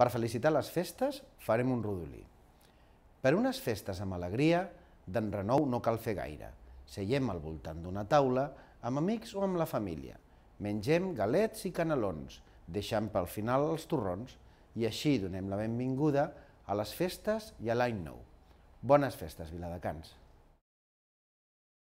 Per felicitar les festes farem un rodolí. Per unes festes amb alegria, d'en renou no cal fer gaire. Seiem al voltant d'una taula, amb amics o amb la família. Mengem galets i canelons, deixant pel final els torrons, i així donem la benvinguda a les festes i a l'any nou. Bones festes, Viladecans!